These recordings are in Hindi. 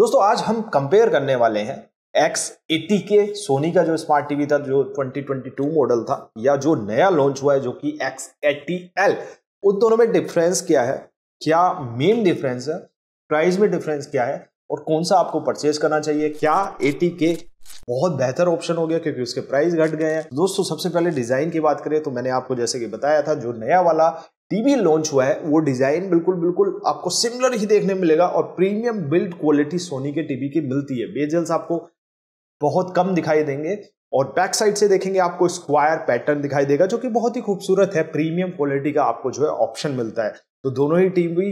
दोस्तों आज हम कंपेयर करने वाले हैं एक्स एटी के सोनी का जो स्मार्ट टीवी था जो 2022 मॉडल था या जो नया लॉन्च हुआ है जो कि एक्स एटी एल उन दोनों में डिफरेंस क्या है क्या मेन डिफरेंस है प्राइस में डिफरेंस क्या है और कौन सा आपको परचेज करना चाहिए क्या एटी के बहुत बेहतर ऑप्शन हो गया क्योंकि उसके प्राइस घट गए हैं दोस्तों सबसे पहले डिजाइन की बात करें तो मैंने आपको जैसे कि बताया था जो नया वाला टीवी लॉन्च हुआ है वो डिज़ाइन बिल्कुल बिल्कुल आपको सिमिलर ही देखने मिलेगा और प्रीमियम बिल्ड क्वालिटी सोनी के टीवी की मिलती है बेजल्स आपको बहुत कम दिखाई देंगे और बैक साइड से देखेंगे आपको स्क्वायर पैटर्न दिखाई देगा जो कि बहुत ही खूबसूरत है प्रीमियम क्वालिटी का आपको जो है ऑप्शन मिलता है तो दोनों ही टीम भी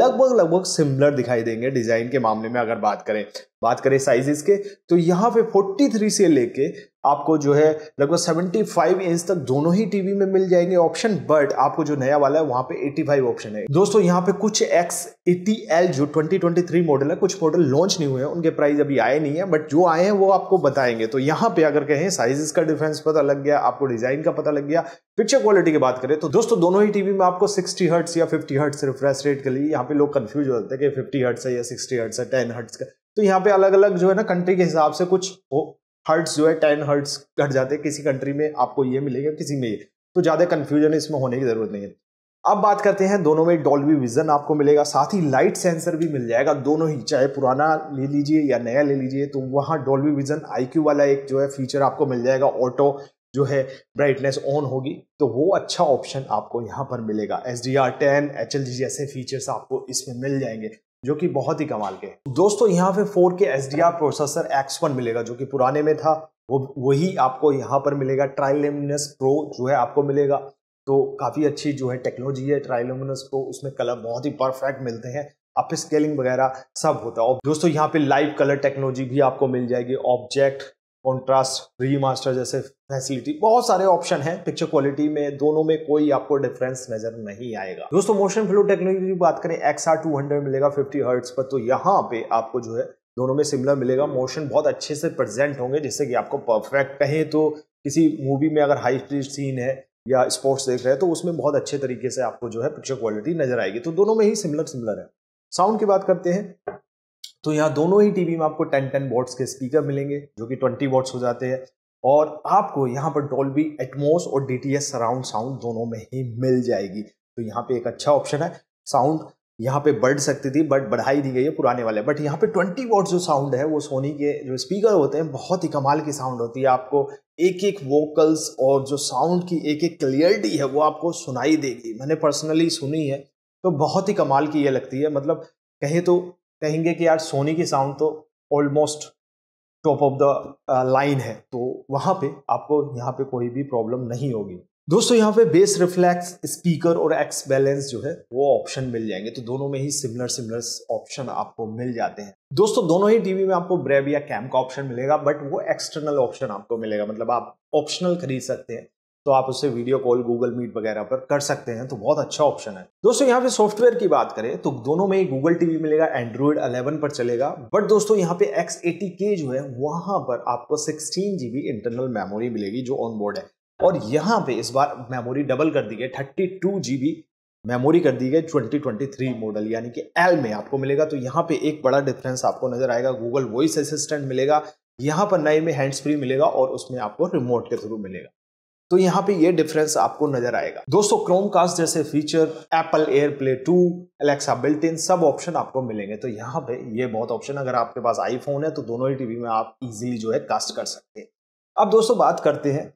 लगभग लगभग सिमिलर दिखाई देंगे डिजाइन के मामले में अगर बात करें बात करें साइजेस के तो यहाँ पे 43 से लेके आपको जो है लगभग 75 इंच तक दोनों ही टीवी में मिल जाएंगे ऑप्शन बट आपको जो नया वाला है वहां पे 85 ऑप्शन है दोस्तों यहाँ पे कुछ एक्स एटी एल जो 2023 मॉडल है कुछ मॉडल लॉन्च नहीं हुए हैं उनके प्राइस अभी आए नहीं है बट जो आए हैं वो आपको बताएंगे तो यहाँ पे अगर कहें साइजेस का डिफरेंस पता लग गया आपको डिजाइन का पता लग गया पिक्चर क्वालिटी की बात करें तो दोस्तों दोनों ही टीवी में आपको सिक्सटी हर्ट्स या फिफ्टी हर्ट्स रिफ्रेश रेट के लिए यहाँ पे लोग कन्फ्यूज होते हैं कि फिफ्टी हर्ट्स है या सिक्सटी हर्ट्स है टेन हर्ट्स का तो यहाँ पे अलग अलग जो है ना कंट्री के हिसाब से कुछ हर्ट्स जो है टेन हर्ट्स घट जाते हैं किसी कंट्री में आपको ये मिलेगा किसी में ये तो ज़्यादा कन्फ्यूजन इसमें होने की ज़रूरत नहीं है अब बात करते हैं दोनों में डॉल्बी विजन आपको मिलेगा साथ ही लाइट सेंसर भी मिल जाएगा दोनों ही चाहे पुराना ले लीजिए या नया ले लीजिए तो वहाँ डॉल्बी विजन आई वाला एक जो है फीचर आपको मिल जाएगा ऑटो जो है ब्राइटनेस ऑन होगी तो वो अच्छा ऑप्शन आपको यहाँ पर मिलेगा S D R ten H L G जैसे फीचर्स आपको इसमें मिल जाएंगे जो कि बहुत ही कमाल के दोस्तों यहाँ पे फोर के एस प्रोसेसर एक्स वन मिलेगा जो कि पुराने में था वो वही आपको यहाँ पर मिलेगा ट्राइलेमिनस प्रो जो है आपको मिलेगा तो काफ़ी अच्छी जो है टेक्नोलॉजी है ट्राइलेमिनस प्रो उसमें कलर बहुत ही परफेक्ट मिलते हैं आप स्केलिंग वगैरह सब होता है और दोस्तों यहाँ पे लाइव कलर टेक्नोलॉजी भी आपको मिल जाएगी ऑब्जेक्ट कॉन्ट्रास्ट रीमास्टर जैसे फैसिलिटी बहुत सारे ऑप्शन हैं पिक्चर क्वालिटी में दोनों में कोई आपको डिफरेंस नजर नहीं आएगा दोस्तों मोशन फ्लो टेक्नोलॉजी की बात करें एक्स आर टू हंड्रेड मिलेगा फिफ्टी हर्ट्स पर तो यहाँ पे आपको जो है दोनों में सिमिलर मिलेगा मोशन बहुत अच्छे से प्रेजेंट होंगे जिससे कि आपको परफेक्ट कहें तो किसी मूवी में अगर हाई स्पीड सीन है या स्पोर्ट्स देख रहे हैं तो उसमें बहुत अच्छे तरीके से आपको जो है पिक्चर क्वालिटी नजर आएगी तो दोनों में ही सिमिलर सिमिलर है साउंड की बात करते हैं तो यहाँ दोनों ही टीवी में आपको 10 टेन वॉट्स के स्पीकर मिलेंगे जो कि 20 वॉट्स हो जाते हैं और आपको यहाँ पर डॉल्बी एटमोस और डी सराउंड साउंड दोनों में ही मिल जाएगी तो यहाँ पे एक अच्छा ऑप्शन है साउंड यहाँ पे बढ़ सकती थी बट बढ़ाई दी गई है पुराने वाले बट यहाँ पे 20 वॉट्स जो साउंड है वो सोनी के जो स्पीकर होते हैं बहुत ही कमाल की साउंड होती है आपको एक एक वोकल्स और जो साउंड की एक एक क्लियरिटी है वो आपको सुनाई देगी मैंने पर्सनली सुनी है तो बहुत ही कमाल की ये लगती है मतलब कहें तो कहेंगे कि यार सोनी की साउंड तो almost top of the line है तो वहाँ पे आपको यहाँ पे कोई भी प्रॉब्लम नहीं होगी दोस्तों यहाँ पे बेस रिफ्लेक्स स्पीकर और एक्स बैलेंस जो है वो ऑप्शन मिल जाएंगे तो दोनों में ही सिमिलर सिमिलर ऑप्शन आपको मिल जाते हैं दोस्तों दोनों ही टीवी में आपको ब्रेव या कैम का ऑप्शन मिलेगा बट वो एक्सटर्नल ऑप्शन आपको मिलेगा मतलब आप ऑप्शनल खरीद सकते हैं तो आप उससे वीडियो कॉल गूगल मीट वगैरह पर कर सकते हैं तो बहुत अच्छा ऑप्शन है दोस्तों यहाँ पे सॉफ्टवेयर की बात करें तो दोनों में गूगल टीवी मिलेगा एंड्रॉइड 11 पर चलेगा बट दोस्तों यहाँ पे एक्स एटी के जो है वहां पर आपको सिक्सटीन जीबी इंटरनल मेमोरी मिलेगी जो ऑन बोर्ड है और यहाँ पे इस बार मेमोरी डबल कर दी गई थर्टी टू जीबी मेमोरी कर दी गई ट्वेंटी ट्वेंटी थ्री मॉडल यानी कि एल में आपको मिलेगा तो यहाँ पे एक बड़ा डिफरेंस आपको नजर आएगा गूगल वॉइस असिस्टेंट मिलेगा यहाँ पर नए में हैंड्स फ्री मिलेगा और उसमें आपको रिमोट के थ्रू मिलेगा तो यहाँ पे ये डिफरेंस आपको नजर आएगा दोस्तों क्रोमकास्ट जैसे feature Apple AirPlay two Alexa built in सब ऑप्शन आपको मिलेंगे तो यहाँ पे ये बहुत ऑप्शन अगर आपके पास आईफोन है तो दोनों ही टीवी में आप इजीली जो है कास्ट कर सकते हैं अब दोस्तों बात करते हैं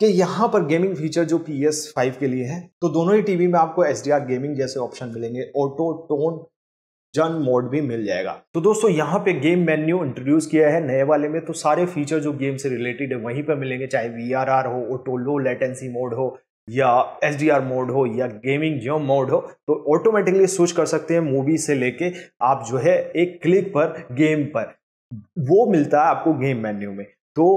कि यहाँ पर गेमिंग फीचर जो पी एस फाइव के लिए है तो दोनों ही टीवी में आपको एच डी आर गेमिंग जैसे ऑप्शन मिलेंगे ऑटो टोन जन मोड भी मिल जाएगा तो दोस्तों यहाँ पे गेम मेन्यू इंट्रोड्यूस किया है नए वाले में तो सारे फीचर जो गेम से रिलेटेड है वहीं पर मिलेंगे चाहे वी हो ऑटो लो लेटेंसी मोड हो या एच मोड हो या गेमिंग जो मोड हो तो ऑटोमेटिकली स्विच कर सकते हैं मूवी से लेके आप जो है एक क्लिक पर गेम पर वो मिलता है आपको गेम मेन्यू में तो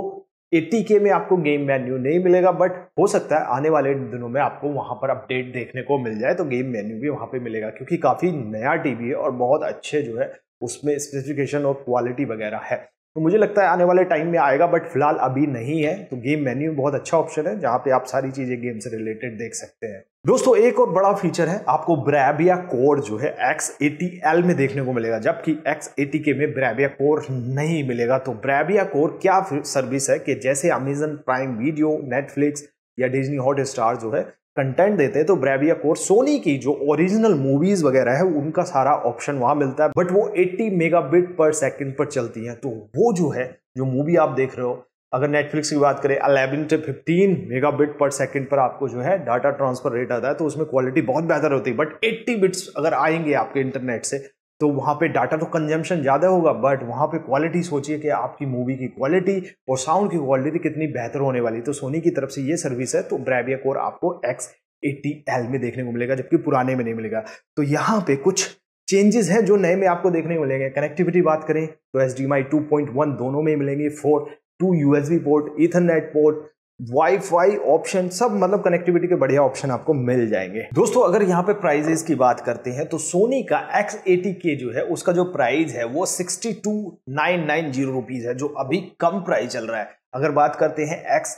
एट्टी के में आपको गेम मेन्यू नहीं मिलेगा बट हो सकता है आने वाले दिनों में आपको वहाँ पर अपडेट देखने को मिल जाए तो गेम मेन्यू भी वहाँ पर मिलेगा क्योंकि काफ़ी नया टीवी है और बहुत अच्छे जो है उसमें स्पेसिफिकेशन और क्वालिटी वगैरह है तो मुझे लगता है आने वाले टाइम में आएगा बट फिलहाल अभी नहीं है तो गेम मेन्यू बहुत अच्छा ऑप्शन है जहाँ पे आप सारी चीज़ें गेम से रिलेटेड देख सकते हैं दोस्तों एक और बड़ा फीचर है आपको ब्रैबिया कोर जो है एक्स एटी एल में देखने को मिलेगा जबकि एक्स एटी के में ब्रैबिया कोर नहीं मिलेगा तो ब्रैबिया कोर क्या सर्विस है कि जैसे अमेजन प्राइम वीडियो नेटफ्लिक्स या डिजनी हॉट स्टार जो है कंटेंट देते हैं तो ब्रेविया कोर सोनी की जो ओरिजिनल मूवीज वगैरह है उनका सारा ऑप्शन वहां मिलता है बट वो 80 मेगाबिट पर सेकंड पर चलती हैं तो वो जो है जो मूवी आप देख रहे हो अगर नेटफ्लिक्स की बात करें eleven to fifteen megabit per second पर आपको जो है डाटा ट्रांसफर रेट आता है तो उसमें क्वालिटी बहुत बेहतर होती है बट एट्टी बिट्स अगर आएंगे आपके इंटरनेट से तो वहाँ पे डाटा तो कंजम्पशन ज़्यादा होगा बट वहाँ पे क्वालिटी सोचिए कि आपकी मूवी की क्वालिटी और साउंड की क्वालिटी कितनी बेहतर होने वाली तो सोनी की तरफ से ये सर्विस है तो ब्रैविया कोर आपको एक्स एट्टी एल में देखने को मिलेगा जबकि पुराने में नहीं मिलेगा तो यहाँ पे कुछ चेंजेस हैं जो नए में आपको देखने को मिलेंगे कनेक्टिविटी बात करें तो H D two point one दोनों में मिलेंगे four two U B port ethernet port wifi option सब मतलब कनेक्टिविटी के बढ़िया ऑप्शन आपको मिल जाएंगे दोस्तों अगर यहाँ पे प्राइजेस की बात करते हैं तो सोनी का एक्स एटी के जो है उसका जो प्राइस है वो sixty two nine nine zero rupees है जो अभी कम प्राइस चल रहा है अगर बात करते हैं एक्स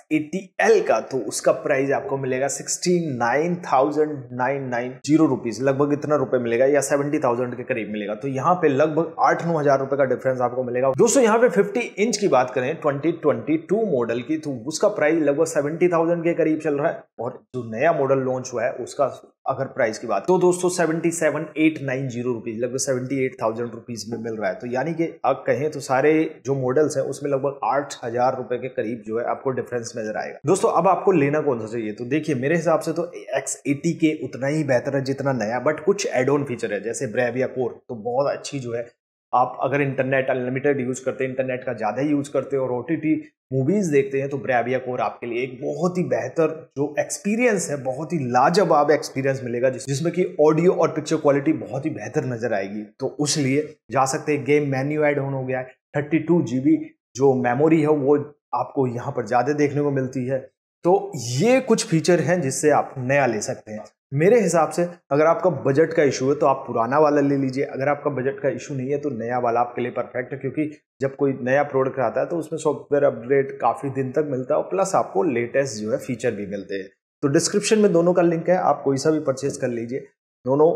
का तो उसका प्राइस आपको मिलेगा sixty nine thousand nine nine zero rupees लगभग इतना रुपए मिलेगा या सेवेंटी थाउजेंड के करीब मिलेगा तो यहाँ पे लगभग आठ नौ हजार रुपए का डिफरेंस आपको मिलेगा दोस्तों यहाँ पे फिफ्टी इंच की बात करें ट्वेंटी ट्वेंटी टू मॉडल की तो उसका प्राइस लगभग सेवेंटी थाउजेंड के करीब चल रहा है और जो नया मॉडल लॉन्च हुआ है उसका अगर प्राइस की बात तो दोस्तों seventy seven eight nine zero rupees लगभग सेवेंटी एट थाउजेंड रुपीज में मिल रहा है तो यानी कि आप कहें तो सारे जो मॉडल्स हैं उसमें लगभग आठ हजार रुपए के करीब जो है आपको डिफरेंस नजर आएगा दोस्तों अब आपको लेना कौन सा चाहिए तो देखिए मेरे हिसाब से तो एक्स एटी के उतना ही बेहतर है जितना नया बट कुछ एड ऑन फीचर है जैसे ब्रेविया कोर तो बहुत अच्छी जो है आप अगर इंटरनेट अनलिमिटेड यूज़ करते हैं इंटरनेट का ज़्यादा यूज़ करते हैं और ओ मूवीज़ देखते हैं तो ब्रेविया कोर आपके लिए एक बहुत ही बेहतर जो एक्सपीरियंस है बहुत ही लाजवाब एक्सपीरियंस मिलेगा जिस, जिसमें कि ऑडियो और पिक्चर क्वालिटी बहुत ही बेहतर नज़र आएगी तो उस लिए जा सकते हैं गेम मेन्यू एड ऑन हो गया है थर्टी टू जो मेमोरी है वो आपको यहाँ पर ज़्यादा देखने को मिलती है तो ये कुछ फीचर हैं जिससे आप नया ले सकते हैं मेरे हिसाब से अगर आपका बजट का इशू है तो आप पुराना वाला ले लीजिए अगर आपका बजट का इशू नहीं है तो नया वाला आपके लिए परफेक्ट है क्योंकि जब कोई नया प्रोडक्ट आता है तो उसमें सॉफ्टवेयर अपडेट काफ़ी दिन तक मिलता है और प्लस आपको लेटेस्ट जो है फीचर भी मिलते हैं तो डिस्क्रिप्शन में दोनों का लिंक है आप कोई सा भी परचेज कर लीजिए दोनों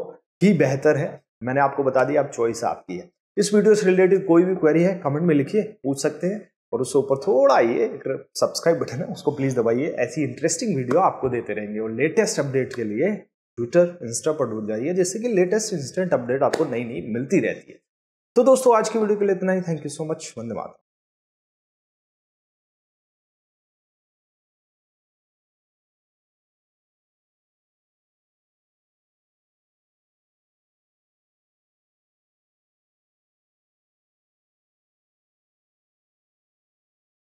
ही बेहतर है मैंने आपको बता दिया आप चॉइस आपकी है इस वीडियो से रिलेटेड कोई भी क्वेरी है कमेंट में लिखिए पूछ सकते हैं और उससे ऊपर थोड़ा ये सब्सक्राइब बटन है उसको प्लीज़ दबाइए ऐसी इंटरेस्टिंग वीडियो आपको देते रहेंगे और लेटेस्ट अपडेट के लिए ट्विटर इंस्टा पर ढूंढ जाइए जिससे कि लेटेस्ट इंस्टेंट अपडेट आपको नई नई मिलती रहती है तो दोस्तों आज की वीडियो के लिए इतना ही थैंक यू सो मच धन्यवाद